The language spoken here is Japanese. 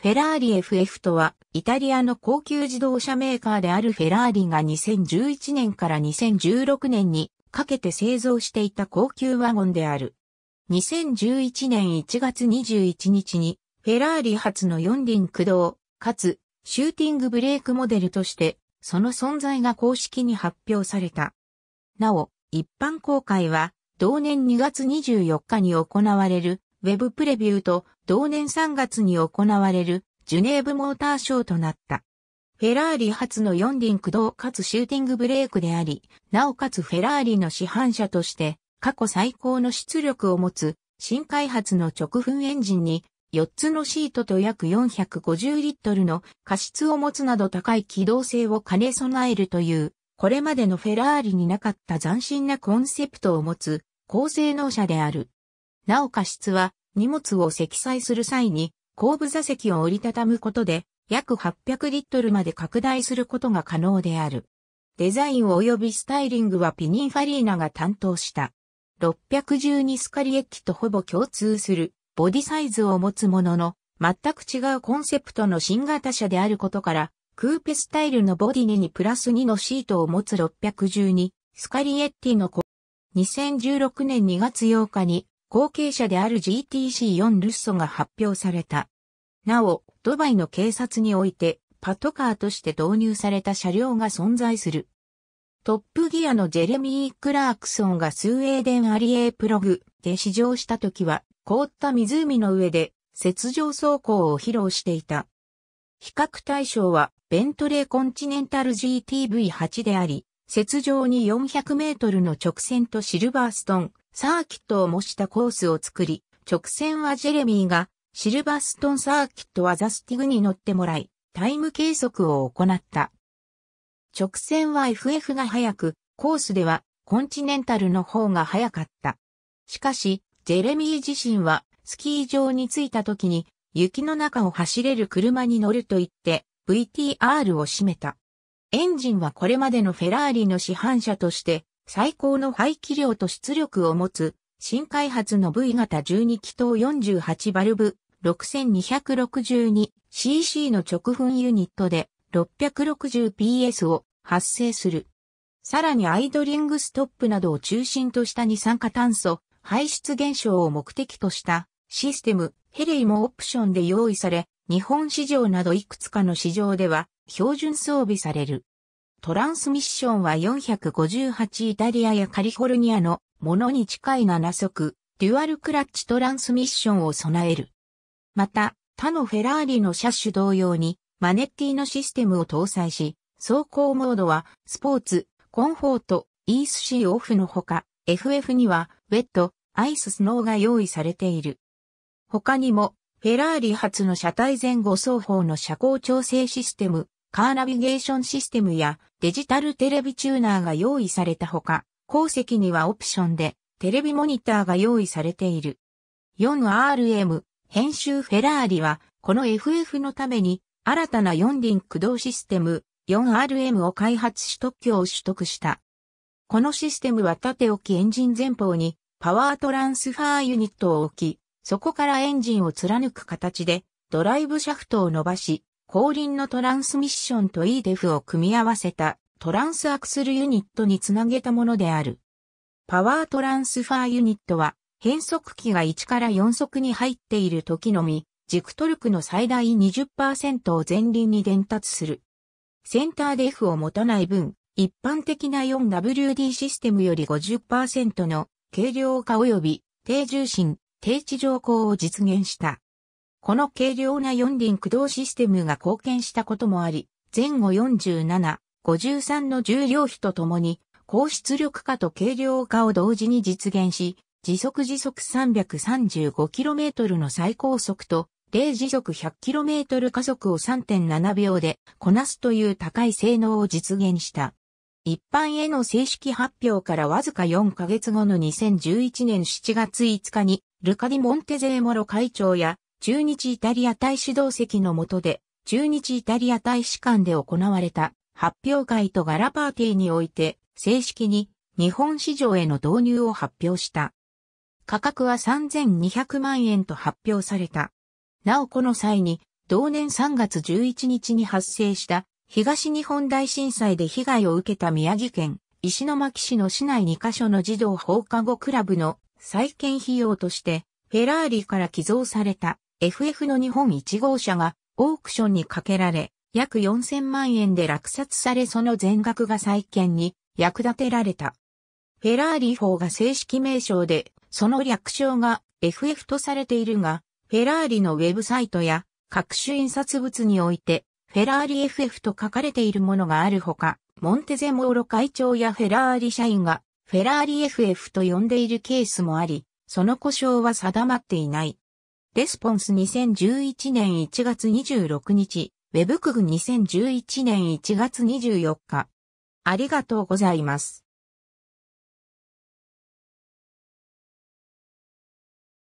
フェラーリ FF とは、イタリアの高級自動車メーカーであるフェラーリが2011年から2016年にかけて製造していた高級ワゴンである。2011年1月21日に、フェラーリ初の4輪駆動、かつ、シューティングブレークモデルとして、その存在が公式に発表された。なお、一般公開は、同年2月24日に行われる、ウェブプレビューと同年3月に行われるジュネーブモーターショーとなった。フェラーリ初の4輪駆動かつシューティングブレークであり、なおかつフェラーリの市販車として過去最高の出力を持つ新開発の直噴エンジンに4つのシートと約450リットルの加湿を持つなど高い機動性を兼ね備えるという、これまでのフェラーリになかった斬新なコンセプトを持つ高性能車である。なお過失は、荷物を積載する際に、後部座席を折りたたむことで、約800リットルまで拡大することが可能である。デザイン及びスタイリングはピニンファリーナが担当した。612スカリエッキとほぼ共通するボディサイズを持つものの、全く違うコンセプトの新型車であることから、クーペスタイルのボディにプラス2のシートを持つ612スカリエッティの子。2016年2月8日に後継者である GTC4 ルッソが発表された。なお、ドバイの警察において、パトカーとして導入された車両が存在する。トップギアのジェレミー・クラークソンがスウェーデンアリエープログで試乗した時は、凍った湖の上で雪上走行を披露していた。比較対象は、ベントレーコンチネンタル GTV8 であり、雪上に400メートルの直線とシルバーストン、サーキットを模したコースを作り、直線はジェレミーが、シルバストンサーキットはザスティグに乗ってもらい、タイム計測を行った。直線は FF が速く、コースではコンチネンタルの方が速かった。しかし、ジェレミー自身はスキー場に着いた時に雪の中を走れる車に乗ると言って VTR を閉めた。エンジンはこれまでのフェラーリの市販車として最高の排気量と出力を持つ、新開発の V 型12気筒48バルブ 6262cc の直噴ユニットで 660PS を発生する。さらにアイドリングストップなどを中心とした二酸化炭素排出減少を目的としたシステムヘレイもオプションで用意され、日本市場などいくつかの市場では標準装備される。トランスミッションは458イタリアやカリフォルニアのものに近い7速、デュアルクラッチトランスミッションを備える。また、他のフェラーリの車種同様に、マネッティのシステムを搭載し、走行モードは、スポーツ、コンフォート、イースシーオフのほか、FF には、ウェット、アイススノーが用意されている。他にも、フェラーリ初の車体前後双方の車高調整システム、カーナビゲーションシステムやデジタルテレビチューナーが用意されたほか、後席にはオプションでテレビモニターが用意されている。4RM 編集フェラーリはこの FF のために新たな4輪駆動システム 4RM を開発し特許を取得した。このシステムは縦置きエンジン前方にパワートランスファーユニットを置き、そこからエンジンを貫く形でドライブシャフトを伸ばし、後輪のトランスミッションと EDEF を組み合わせたトランスアクスルユニットにつなげたものである。パワートランスファーユニットは変速機が1から4速に入っている時のみ、軸トルクの最大20%を前輪に伝達する。センターデ F を持たない分、一般的な 4WD システムより50%の軽量化及び低重心、低地上降を実現した。この軽量な四輪駆動システムが貢献したこともあり、前後47、53の重量比とともに、高出力化と軽量化を同時に実現し、時速時速 335km の最高速と、0時速 100km 加速を3.7秒でこなすという高い性能を実現した。一般への正式発表からわずか4ヶ月後の2011年7月5日に、ルカディ・モンテゼーモロ会長や中日イタリア大使同席の下で、中日イタリア大使館で行われた発表会とガラパーティーにおいて、正式に日本市場への導入を発表した。価格は3200万円と発表された。なおこの際に、同年3月11日に発生した東日本大震災で被害を受けた宮城県石巻市の市内2カ所の児童放課後クラブの再建費用として、フェラーリから寄贈された FF の日本1号車がオークションにかけられ、約4000万円で落札されその全額が再建に役立てられた。フェラーリ法が正式名称で、その略称が FF とされているが、フェラーリのウェブサイトや各種印刷物において、フェラーリ FF と書かれているものがあるほか、モンテゼモーロ会長やフェラーリ社員がフェラーリ FF と呼んでいるケースもあり、その故障は定まっていない。レスポンス2011年1月26日、ウェブクグ2011年1月24日。ありがとうございます。